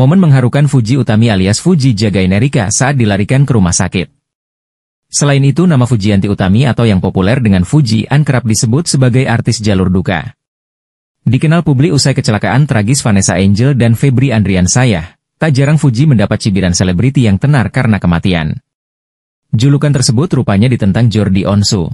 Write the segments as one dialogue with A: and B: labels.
A: Momen mengharukan Fuji Utami alias Fuji jagain Erika saat dilarikan ke rumah sakit. Selain itu nama Fuji Anti Utami atau yang populer dengan Fuji An kerap disebut sebagai artis jalur duka. Dikenal publik usai kecelakaan tragis Vanessa Angel dan Febri Andrian Sayah, tak jarang Fuji mendapat cibiran selebriti yang tenar karena kematian. Julukan tersebut rupanya ditentang Jordi Onsu.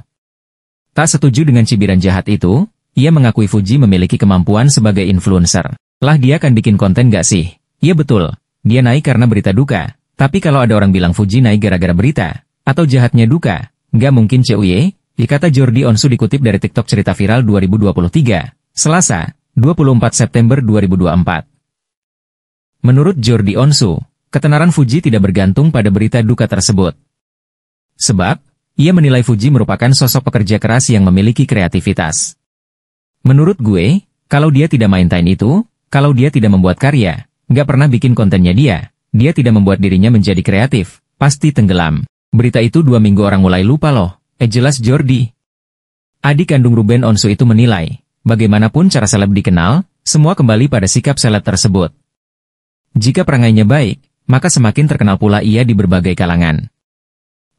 A: Tak setuju dengan cibiran jahat itu, ia mengakui Fuji memiliki kemampuan sebagai influencer. Lah dia kan bikin konten gak sih? Iya betul, dia naik karena berita duka. Tapi kalau ada orang bilang Fuji naik gara-gara berita, atau jahatnya duka, nggak mungkin CUY, dikata iya, Jordi Onsu dikutip dari TikTok cerita viral 2023, Selasa, 24 September 2024. Menurut Jordi Onsu, ketenaran Fuji tidak bergantung pada berita duka tersebut. Sebab, ia menilai Fuji merupakan sosok pekerja keras yang memiliki kreativitas. Menurut gue, kalau dia tidak main time itu, kalau dia tidak membuat karya, Gak pernah bikin kontennya dia, dia tidak membuat dirinya menjadi kreatif, pasti tenggelam. Berita itu dua minggu orang mulai lupa loh, eh jelas Jordi. Adik kandung Ruben Onsu itu menilai, bagaimanapun cara seleb dikenal, semua kembali pada sikap seleb tersebut. Jika perangainya baik, maka semakin terkenal pula ia di berbagai kalangan.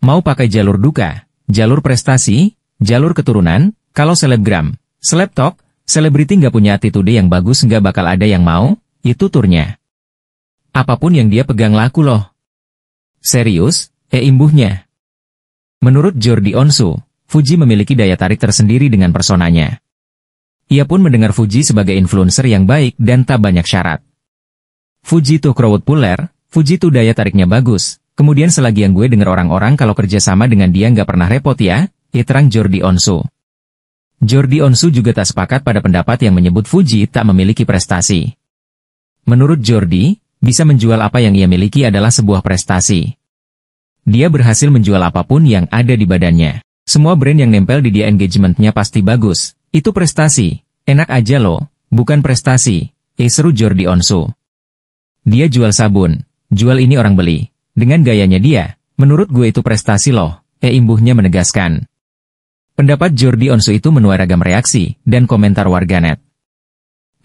A: Mau pakai jalur duka, jalur prestasi, jalur keturunan, kalau selebgram, seleb selebriti nggak punya attitude yang bagus nggak bakal ada yang mau, itu turnya. Apapun yang dia pegang laku loh. Serius, eh imbuhnya. Menurut Jordi Onsu, Fuji memiliki daya tarik tersendiri dengan personanya. Ia pun mendengar Fuji sebagai influencer yang baik dan tak banyak syarat. Fuji tuh crowd puller, Fuji tuh daya tariknya bagus. Kemudian selagi yang gue dengar orang-orang kalau kerja sama dengan dia nggak pernah repot ya, ya, terang Jordi Onsu. Jordi Onsu juga tak sepakat pada pendapat yang menyebut Fuji tak memiliki prestasi. Menurut Jordi, bisa menjual apa yang ia miliki adalah sebuah prestasi. Dia berhasil menjual apapun yang ada di badannya. Semua brand yang nempel di dia engagementnya pasti bagus. Itu prestasi. Enak aja loh, bukan prestasi. Eh seru Jordi Onsu. Dia jual sabun. Jual ini orang beli. Dengan gayanya dia, menurut gue itu prestasi loh. Eh imbuhnya menegaskan. Pendapat Jordi Onsu itu menuai ragam reaksi dan komentar warganet.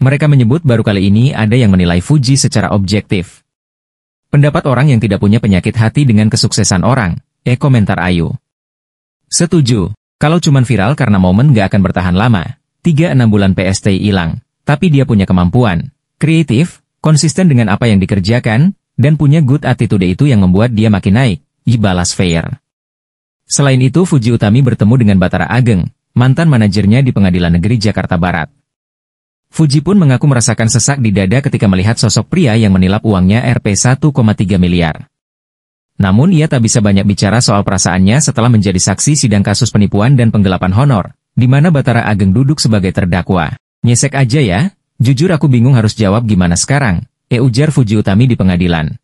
A: Mereka menyebut baru kali ini ada yang menilai Fuji secara objektif. Pendapat orang yang tidak punya penyakit hati dengan kesuksesan orang, eh komentar Ayu. Setuju, kalau cuman viral karena momen gak akan bertahan lama, 3-6 bulan PST hilang, tapi dia punya kemampuan, kreatif, konsisten dengan apa yang dikerjakan, dan punya good attitude itu yang membuat dia makin naik, Ibalas Fair. Selain itu Fuji Utami bertemu dengan Batara Ageng, mantan manajernya di Pengadilan Negeri Jakarta Barat. Fuji pun mengaku merasakan sesak di dada ketika melihat sosok pria yang menilap uangnya Rp 1,3 miliar. Namun ia tak bisa banyak bicara soal perasaannya setelah menjadi saksi sidang kasus penipuan dan penggelapan honor, di mana Batara Ageng duduk sebagai terdakwa. Nyesek aja ya, jujur aku bingung harus jawab gimana sekarang, e ujar Fuji Utami di pengadilan.